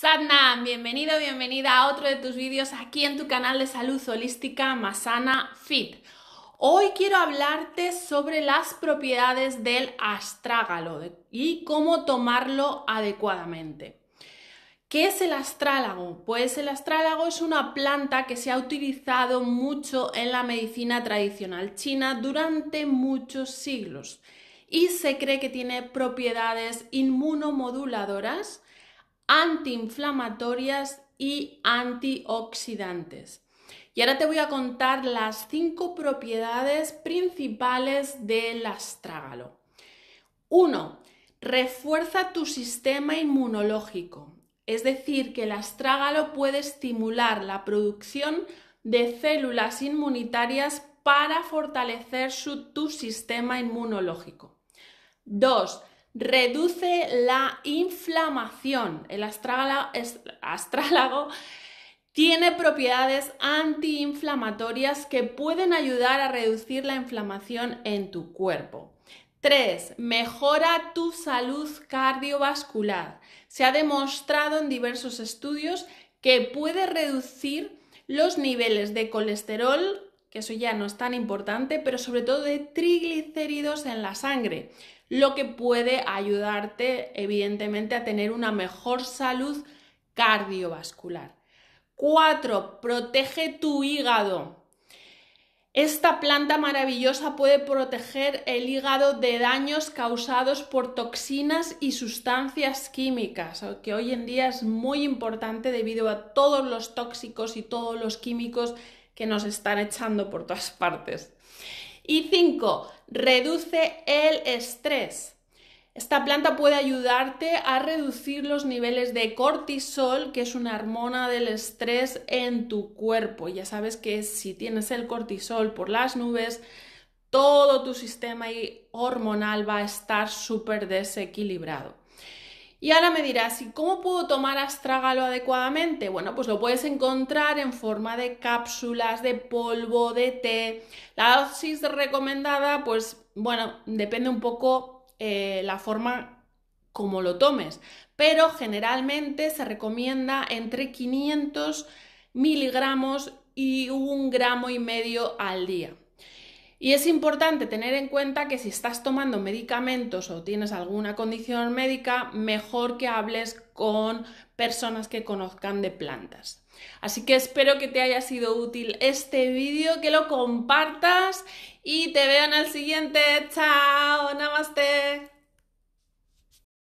Satnam, bienvenido, bienvenida a otro de tus vídeos aquí en tu canal de salud holística Masana Fit. Hoy quiero hablarte sobre las propiedades del astrágalo y cómo tomarlo adecuadamente. ¿Qué es el astrálago? Pues el astrálago es una planta que se ha utilizado mucho en la medicina tradicional china durante muchos siglos y se cree que tiene propiedades inmunomoduladoras antiinflamatorias y antioxidantes. Y ahora te voy a contar las cinco propiedades principales del astrágalo. 1. Refuerza tu sistema inmunológico, es decir, que el astrágalo puede estimular la producción de células inmunitarias para fortalecer su, tu sistema inmunológico. 2 reduce la inflamación. El astrálago, tiene propiedades antiinflamatorias que pueden ayudar a reducir la inflamación en tu cuerpo. 3. Mejora tu salud cardiovascular. Se ha demostrado en diversos estudios que puede reducir los niveles de colesterol que eso ya no es tan importante, pero sobre todo de triglicéridos en la sangre, lo que puede ayudarte evidentemente a tener una mejor salud cardiovascular. 4. Protege tu hígado. Esta planta maravillosa puede proteger el hígado de daños causados por toxinas y sustancias químicas, que hoy en día es muy importante debido a todos los tóxicos y todos los químicos que nos están echando por todas partes. Y cinco, reduce el estrés. Esta planta puede ayudarte a reducir los niveles de cortisol, que es una hormona del estrés en tu cuerpo. Ya sabes que si tienes el cortisol por las nubes, todo tu sistema hormonal va a estar súper desequilibrado. Y ahora me dirás, ¿y cómo puedo tomar astrágalo adecuadamente? Bueno, pues lo puedes encontrar en forma de cápsulas, de polvo, de té. La dosis recomendada, pues bueno, depende un poco eh, la forma como lo tomes, pero generalmente se recomienda entre 500 miligramos y un gramo y medio al día. Y es importante tener en cuenta que si estás tomando medicamentos o tienes alguna condición médica, mejor que hables con personas que conozcan de plantas. Así que espero que te haya sido útil este vídeo, que lo compartas y te veo en el siguiente. ¡Chao! ¡Namaste!